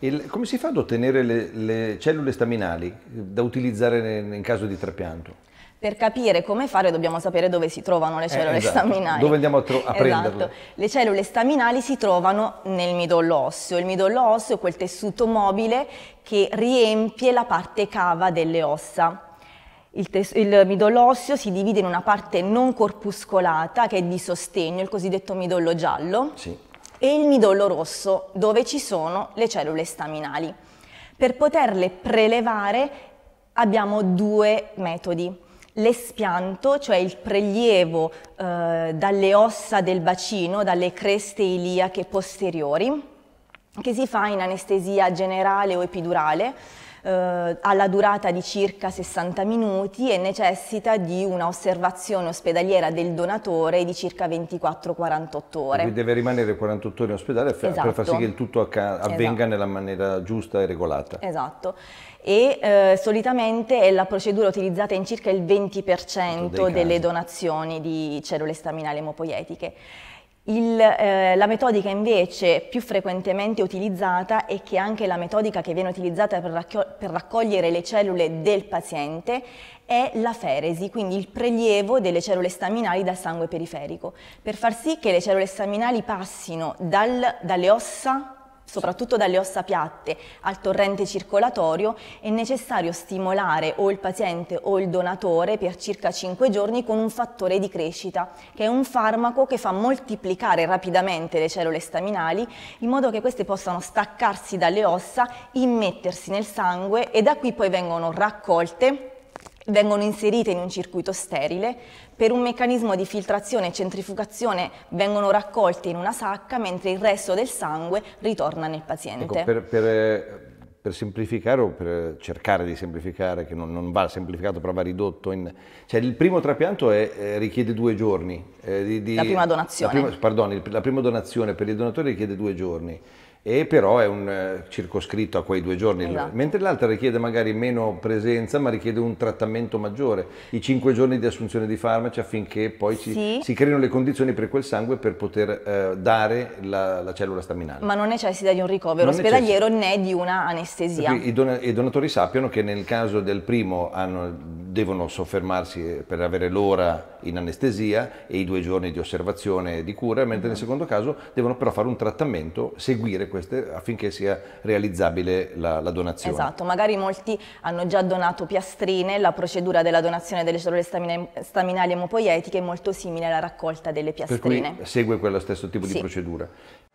Il, come si fa ad ottenere le, le cellule staminali da utilizzare in, in caso di trapianto? per capire come fare dobbiamo sapere dove si trovano le eh, cellule eh, esatto. staminali. Dove andiamo a, tro- a esatto. Le cellule staminali si trovano nel midollo osseo. Il midollo osseo è quel tessuto mobile che riempie la parte cava delle ossa. Il, tes- il midollo osseo si divide in una parte non corpuscolata che è di sostegno, il cosiddetto midollo giallo. Sì e il midollo rosso dove ci sono le cellule staminali. Per poterle prelevare abbiamo due metodi. L'espianto, cioè il prelievo eh, dalle ossa del bacino, dalle creste iliache posteriori, che si fa in anestesia generale o epidurale, eh, ha la durata di circa 60 minuti e necessita di un'osservazione ospedaliera del donatore di circa 24-48 ore. Quindi deve rimanere 48 ore in ospedale esatto. per far sì esatto. che il tutto esatto. avvenga esatto. nella maniera giusta e regolata. Esatto. E eh, solitamente è la procedura utilizzata in circa il 20% delle donazioni di cellule staminali emopoietiche. Il, eh, la metodica invece più frequentemente utilizzata e che è anche la metodica che viene utilizzata per, racco per raccogliere le cellule del paziente è la feresi, quindi il prelievo delle cellule staminali dal sangue periferico, per far sì che le cellule staminali passino dal, dalle ossa soprattutto dalle ossa piatte al torrente circolatorio, è necessario stimolare o il paziente o il donatore per circa 5 giorni con un fattore di crescita, che è un farmaco che fa moltiplicare rapidamente le cellule staminali in modo che queste possano staccarsi dalle ossa, immettersi nel sangue e da qui poi vengono raccolte vengono inserite in un circuito sterile, per un meccanismo di filtrazione e centrifugazione vengono raccolte in una sacca mentre il resto del sangue ritorna nel paziente. Ecco, per, per, eh, per, semplificare o per cercare di semplificare, che non, non va semplificato però va ridotto, in, cioè il primo trapianto è, eh, richiede due giorni. Eh, di, di, la prima donazione. La prima, pardon, la prima donazione per il donatore richiede due giorni e però è un, eh, circoscritto a quei due giorni, esatto. mentre l'altra richiede magari meno presenza ma richiede un trattamento maggiore, i cinque giorni di assunzione di farmaci affinché poi sì. si, si, creino le condizioni per quel sangue per poter eh, dare la, la, cellula staminale. Ma non necessita di un ricovero non ospedaliero necessita. né di una anestesia. I, I donatori sappiano che nel caso del primo hanno devono soffermarsi eh, per avere l'ora in anestesia e i due giorni di osservazione e di cura, mentre nel mhm. secondo caso devono però fare un trattamento, seguire queste affinché sia realizzabile la, la donazione. Esatto, magari molti hanno già donato piastrine, la procedura della donazione delle cellule staminali emopoietiche è molto simile alla raccolta delle piastrine. Per cui segue quello stesso tipo sì. di procedura.